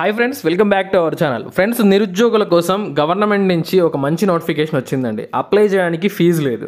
hi friends welcome back to our channel friends నిరుద్యోగుల కోసం government నుంచి ఒక మంచి నోటిఫికేషన్ వచ్చిందండి అప్లై చేయడానికి ఫీజు లేదు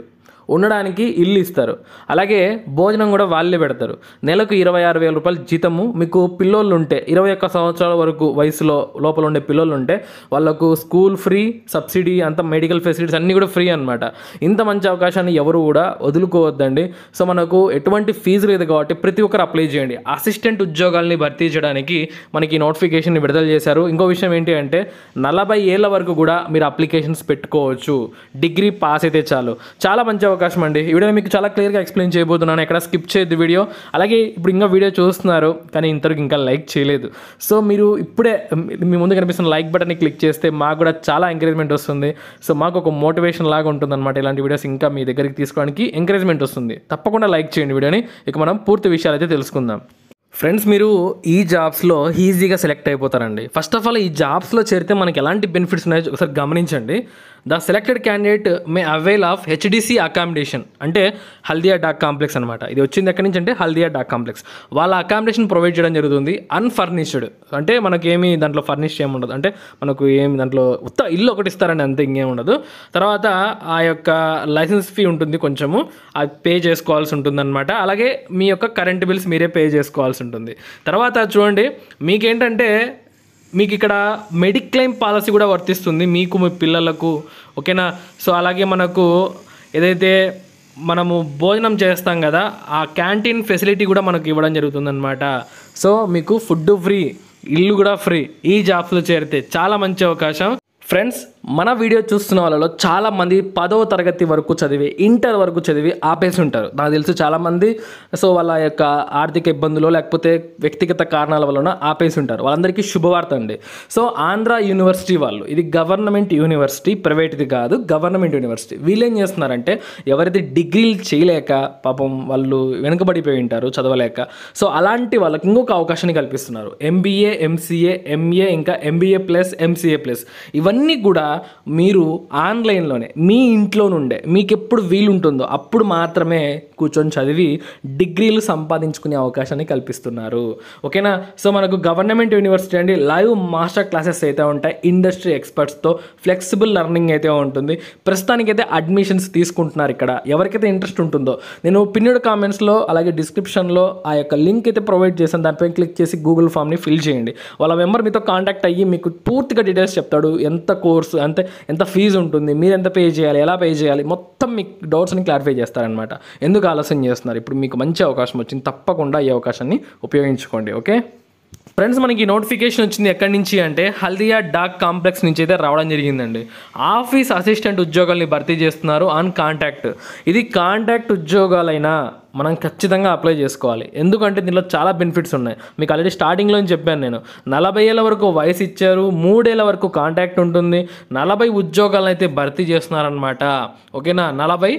ఉండడానికి ఇల్లు ఇస్తారు అలాగే భోజనం కూడా వాళ్ళే పెడతారు నెలకు ఇరవై ఆరు వేల రూపాయలు జీతము మీకు పిల్లోళ్ళు ఉంటే ఇరవై ఒక్క సంవత్సరాల వరకు వయసులో లోపల ఉండే పిల్లోళ్ళు ఉంటే వాళ్ళకు స్కూల్ ఫ్రీ సబ్సిడీ అంత మెడికల్ ఫెసిలిటీస్ అన్నీ కూడా ఫ్రీ అనమాట ఇంత మంచి అవకాశాన్ని ఎవరు కూడా వదులుకోవద్దండి సో మనకు ఎటువంటి ఫీజు లేదు కాబట్టి ప్రతి ఒక్కరు అప్లై చేయండి అసిస్టెంట్ ఉద్యోగాల్ని భర్తీ చేయడానికి మనకి నోటిఫికేషన్ విడుదల చేశారు ఇంకో విషయం ఏంటి అంటే నలభై ఏళ్ళ వరకు కూడా మీరు అప్లికేషన్స్ పెట్టుకోవచ్చు డిగ్రీ పాస్ అయితే చాలు చాలా మంచి అవకాశం అవకాశం అండి ఈ వీడియో మీకు చాలా క్లియర్గా ఎక్స్ప్లెయిన్ చేయబోతున్నాను ఎక్కడ స్కిప్ చేయొద్దు వీడియో అలాగే ఇప్పుడు ఇంకా వీడియో చూస్తున్నారు కానీ ఇంతవరకు ఇంకా లైక్ చేయలేదు సో మీరు ఇప్పుడే మీ ముందు కనిపిస్తున్న లైక్ బటన్ని క్లిక్ చేస్తే మాకు కూడా చాలా ఎంకరేజ్మెంట్ వస్తుంది సో మాకు ఒక మోటివేషన్ లాగా ఉంటుందన్నమాట ఇలాంటి వీడియోస్ ఇంకా మీ దగ్గరికి తీసుకోవడానికి ఎంకరేజ్మెంట్ వస్తుంది తప్పకుండా లైక్ చేయండి వీడియోని ఇక మనం పూర్తి విషయాలు అయితే తెలుసుకుందాం ఫ్రెండ్స్ మీరు ఈ జాబ్స్లో ఈజీగా సెలెక్ట్ అయిపోతారండి ఫస్ట్ ఆఫ్ ఆల్ ఈ జాబ్స్లో చేరితే మనకి ఎలాంటి బెనిఫిట్స్ ఉన్నాయో ఒకసారి గమనించండి the selected candidate may avail of H D C accommodation అంటే హల్దియా డాక్ కాంప్లెక్స్ అనమాట ఇది వచ్చింది ఎక్కడి నుంచి అంటే హల్దియా డాక్ కాంప్లెక్స్ వాళ్ళ అకామిడేషన్ ప్రొవైడ్ చేయడం జరుగుతుంది అన్ఫర్నిష్డ్ అంటే మనకేమి దాంట్లో ఫర్నిష్ ఏమి ఉండదు అంటే మనకు ఏమి దాంట్లో ఉత్త ఇల్లు ఒకటి ఇస్తారండి అంతే ఇంకేం ఉండదు తర్వాత ఆ యొక్క లైసెన్స్ ఫీ ఉంటుంది కొంచెము అది పే చేసుకోవాల్సి ఉంటుందన్నమాట అలాగే మీ యొక్క కరెంట్ బిల్స్ మీరే పే చేసుకోవాల్సి చేయాల్సి ఉంటుంది తర్వాత చూడండి మీకేంటంటే మీకు ఇక్కడ మెడిక్లెయిమ్ పాలసీ కూడా వర్తిస్తుంది మీకు మీ పిల్లలకు ఓకేనా సో అలాగే మనకు ఏదైతే మనము భోజనం చేస్తాం కదా ఆ క్యాంటీన్ ఫెసిలిటీ కూడా మనకు ఇవ్వడం జరుగుతుందన్నమాట సో మీకు ఫుడ్ ఫ్రీ ఇల్లు కూడా ఫ్రీ ఈ జాబ్స్లో చేరితే చాలా మంచి అవకాశం ఫ్రెండ్స్ మన వీడియో చూస్తున్న వాళ్ళలో చాలామంది పదవ తరగతి వరకు చదివి ఇంటర్ వరకు చదివి ఆపేసి ఉంటారు నాకు తెలుసు చాలామంది సో వాళ్ళ యొక్క ఆర్థిక ఇబ్బందులు లేకపోతే వ్యక్తిగత కారణాల వలన ఆపేసి ఉంటారు వాళ్ళందరికీ శుభవార్త అండి సో ఆంధ్ర యూనివర్సిటీ వాళ్ళు ఇది గవర్నమెంట్ యూనివర్సిటీ ప్రైవేట్ది కాదు గవర్నమెంట్ యూనివర్సిటీ వీళ్ళేం చేస్తున్నారంటే ఎవరైతే డిగ్రీలు చేయలేక పాపం వాళ్ళు వెనుకబడిపోయి ఉంటారు చదవలేక సో అలాంటి వాళ్ళకి ఇంకొక అవకాశాన్ని కల్పిస్తున్నారు ఎంబీఏ ఎంసీఏ ఎంఏ ఇంకా ఎంబీఏ ప్లస్ ఎంసీఏ ప్లస్ ఇవన్నీ కూడా మీరు ఆన్లైన్లోనే మీ ఇంట్లో నుండే మీకు ఎప్పుడు వీలుంటుందో అప్పుడు మాత్రమే కూర్చొని చదివి డిగ్రీలు సంపాదించుకునే అవకాశాన్ని కల్పిస్తున్నారు ఓకేనా సో మనకు గవర్నమెంట్ యూనివర్సిటీ అండి లైవ్ మాస్టర్ క్లాసెస్ అయితే ఉంటాయి ఇండస్ట్రీ ఎక్స్పర్ట్స్తో ఫ్లెక్సిబుల్ లెర్నింగ్ అయితే ఉంటుంది ప్రస్తుతానికైతే అడ్మిషన్స్ తీసుకుంటున్నారు ఇక్కడ ఎవరికైతే ఇంట్రెస్ట్ ఉంటుందో నేను పిన్నెడు కామెంట్స్లో అలాగే డిస్క్రిప్షన్లో ఆ యొక్క లింక్ అయితే ప్రొవైడ్ చేశాను దానిపై క్లిక్ చేసి గూగుల్ ఫామ్ని ఫిల్ చేయండి వాళ్ళ మెంబర్ మీతో కాంటాక్ట్ అయ్యి మీకు పూర్తిగా డీటెయిల్స్ చెప్తాడు ఎంత కోర్సు అంతే ఎంత ఫీజు ఉంటుంది మీరు ఎంత పే చేయాలి ఎలా పే చేయాలి మొత్తం మీ డౌట్స్ని క్లారిఫై చేస్తారనమాట ఎందుకు ఆలస్యం చేస్తున్నారు ఇప్పుడు మీకు మంచి అవకాశం వచ్చింది తప్పకుండా ఈ అవకాశాన్ని ఉపయోగించుకోండి ఓకే ఫ్రెండ్స్ మనకి నోటిఫికేషన్ వచ్చింది ఎక్కడి నుంచి అంటే హల్దియా డాక్ కాంప్లెక్స్ నుంచి అయితే రావడం జరిగిందండి ఆఫీస్ అసిస్టెంట్ ఉద్యోగాల్ని భర్తీ చేస్తున్నారు ఆన్ కాంటాక్ట్ ఇది కాంటాక్ట్ ఉద్యోగాలైనా మనం ఖచ్చితంగా అప్లై చేసుకోవాలి ఎందుకంటే దీనిలో చాలా బెనిఫిట్స్ ఉన్నాయి మీకు ఆల్రెడీ స్టార్టింగ్లో చెప్పాను నేను నలభై ఏళ్ళ వరకు వయసు ఇచ్చారు మూడేళ్ళ వరకు కాంటాక్ట్ ఉంటుంది నలభై ఉద్యోగాలను అయితే భర్తీ చేస్తున్నారనమాట ఓకేనా నలభై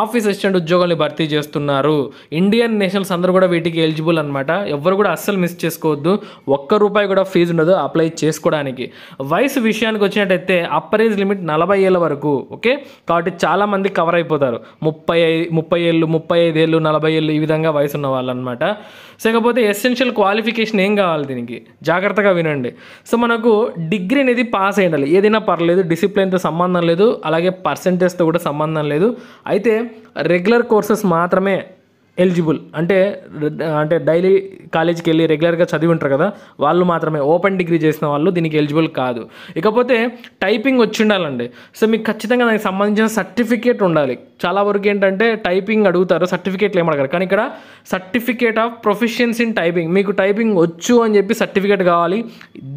ఆఫీస్ అసిస్టెంట్ ఉద్యోగాన్ని భర్తీ చేస్తున్నారు ఇండియన్ నేషనల్స్ అందరూ కూడా వీటికి ఎలిజిబుల్ అనమాట ఎవరు కూడా అస్సలు మిస్ చేసుకోవద్దు ఒక్క రూపాయి కూడా ఫీజు ఉండదు అప్లై చేసుకోవడానికి వయసు విషయానికి వచ్చినట్టయితే అప్పర్ ఏజ్ లిమిట్ నలభై ఏళ్ళ వరకు ఓకే కాబట్టి చాలామంది కవర్ అయిపోతారు ముప్పై ముప్పై ఏళ్ళు ముప్పై ఐదు ఏళ్ళు నలభై ఏళ్ళు ఈ విధంగా వయసు ఉన్న వాళ్ళు అనమాట సో ఇకపోతే ఎసెన్షియల్ క్వాలిఫికేషన్ ఏం కావాలి దీనికి జాగ్రత్తగా వినండి సో మనకు డిగ్రీ అనేది పాస్ అయ్యాలి ఏదైనా పర్లేదు డిసిప్లిన్తో సంబంధం లేదు అలాగే పర్సంటేజ్తో కూడా సంబంధం లేదు అయితే రెగ్యులర్ కోర్సెస్ మాత్రమే ఎలిజిబుల్ అంటే అంటే డైలీ కాలేజీకి వెళ్ళి రెగ్యులర్గా చదివి ఉంటారు కదా వాళ్ళు మాత్రమే ఓపెన్ డిగ్రీ చేసిన వాళ్ళు దీనికి ఎలిజిబుల్ కాదు ఇకపోతే టైపింగ్ వచ్చి ఉండాలండి సో మీకు ఖచ్చితంగా దానికి సంబంధించిన సర్టిఫికేట్ ఉండాలి చాలా వరకు ఏంటంటే టైపింగ్ అడుగుతారు సర్టిఫికేట్లు అడగారు కానీ ఇక్కడ certificate of professions in typing మీకు టైపింగ్ వచ్చు అని చెప్పి సర్టిఫికేట్ కావాలి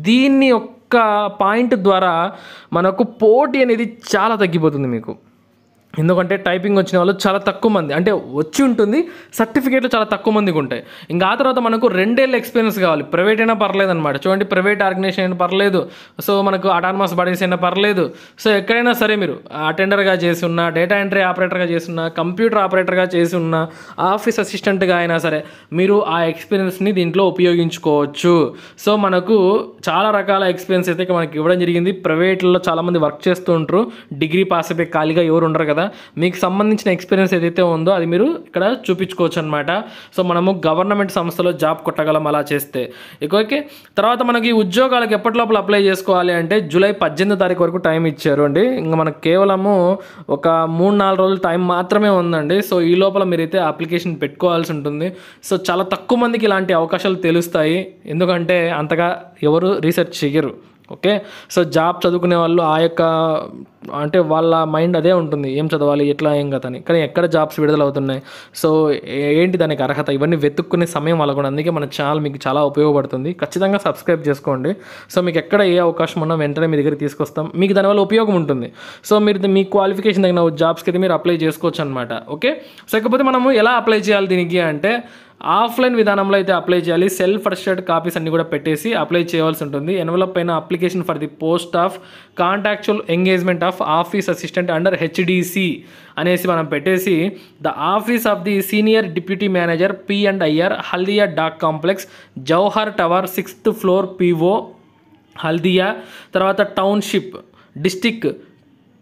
దీన్ని ఒక్క పాయింట్ ద్వారా మనకు పోటీ అనేది చాలా తగ్గిపోతుంది మీకు ఎందుకంటే టైపింగ్ వచ్చిన వాళ్ళు చాలా తక్కువ మంది అంటే వచ్చి ఉంటుంది సర్టిఫికేట్లు చాలా తక్కువ మందికి ఉంటాయి ఇంకా ఆ తర్వాత మనకు రెండేళ్ళ ఎక్స్పీరియన్స్ కావాలి ప్రైవేట్ అయినా పర్లేదు అనమాట చూడండి ప్రైవేట్ ఆర్గనైజేషన్ అయినా పర్లేదు సో మనకు అటానమస్ బాడీస్ అయినా పర్లేదు సో ఎక్కడైనా సరే మీరు అటెండర్గా చేసి ఉన్న డేటా ఎంట్రీ ఆపరేటర్గా చేసి ఉన్న కంప్యూటర్ ఆపరేటర్గా చేసి ఉన్న ఆఫీస్ అసిస్టెంట్గా అయినా సరే మీరు ఆ ఎక్స్పీరియన్స్ని దీంట్లో ఉపయోగించుకోవచ్చు సో మనకు చాలా రకాల ఎక్స్పీరియన్స్ అయితే మనకి ఇవ్వడం జరిగింది ప్రైవేట్లో చాలామంది వర్క్ చేస్తూ ఉంటారు డిగ్రీ పాస్ అయిపోయి ఖాళీగా ఎవరు ఉండరు కదా మీకు సంబంధించిన ఎక్స్పీరియన్స్ ఏదైతే ఉందో అది మీరు ఇక్కడ చూపించుకోవచ్చు అనమాట సో మనము గవర్నమెంట్ సంస్థలో జాబ్ కొట్టగలం అలా చేస్తే ఓకే తర్వాత మనకి ఉద్యోగాలకు లోపల అప్లై చేసుకోవాలి అంటే జూలై పద్దెనిమిది తారీఖు వరకు టైం ఇచ్చారు అండి ఇంకా మనకు కేవలము ఒక మూడు నాలుగు రోజులు టైం మాత్రమే ఉందండి సో ఈ లోపల మీరైతే అప్లికేషన్ పెట్టుకోవాల్సి ఉంటుంది సో చాలా తక్కువ మందికి ఇలాంటి అవకాశాలు తెలుస్తాయి ఎందుకంటే అంతగా ఎవరు రీసెర్చ్ చేయరు ఓకే సో జాబ్ చదువుకునే వాళ్ళు ఆ యొక్క అంటే వాళ్ళ మైండ్ అదే ఉంటుంది ఏం చదవాలి ఎట్లా ఏం అని కానీ ఎక్కడ జాబ్స్ విడుదల అవుతున్నాయి సో ఏంటి దానికి అర్హత ఇవన్నీ వెతుక్కునే సమయం కూడా అందుకే మన ఛానల్ మీకు చాలా ఉపయోగపడుతుంది ఖచ్చితంగా సబ్స్క్రైబ్ చేసుకోండి సో మీకు ఎక్కడ ఏ అవకాశం ఉన్నా వెంటనే మీ దగ్గర తీసుకొస్తాం మీకు దానివల్ల ఉపయోగం ఉంటుంది సో మీరు మీ క్వాలిఫికేషన్ తగిన జాబ్స్కి అయితే మీరు అప్లై చేసుకోవచ్చు అనమాట ఓకే సో ఇకపోతే మనము ఎలా అప్లై చేయాలి దీనికి అంటే ఆఫ్లైన్ విధానంలో అయితే అప్లై చేయాలి సెల్ఫ్ అటెస్టెడ్ కాపీస్ అన్ని కూడా పెట్టేసి అప్లై చేయాల్సి ఉంటుంది ఎన్వలప్ అయిన application for the post of contractual engagement of office assistant under H D C అనేసి మనం పెట్టేసి the office of the senior deputy manager P and I R Haldia dock complex Jauhar tower sixth floor P O Haldia తర్వాత township district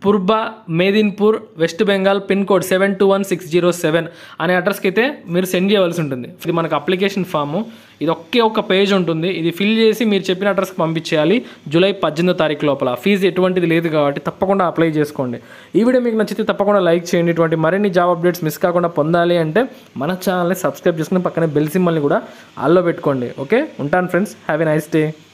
Purba Medinipur West Bengal pin code seven two one six zero seven అనే అడ్రస్కి అయితే మీరు send చేయవలసి ఉంటుంది ఇది మనకు అప్లికేషన్ ఫాము ఇది ఒకే ఒక పేజ్ ఉంటుంది ఇది ఫిల్ చేసి మీరు చెప్పిన అడ్రస్కి పంపించేయాలి జూలై పద్దెనిమిదో తారీఖు లోపల ఫీజు ఎటువంటిది లేదు కాబట్టి తప్పకుండా అప్లై చేసుకోండి ఈ వీడియో మీకు నచ్చితే తప్పకుండా లైక్ చేయండి ఇటువంటి మరిన్ని జాబ్ అప్డేట్స్ మిస్ కాకుండా పొందాలి అంటే మన ఛానల్ని సబ్స్క్రైబ్ చేసుకుని పక్కనే బెల్సిమ్మల్ని కూడా ఆల్లో పెట్టుకోండి ఓకే ఉంటాను friends have a nice day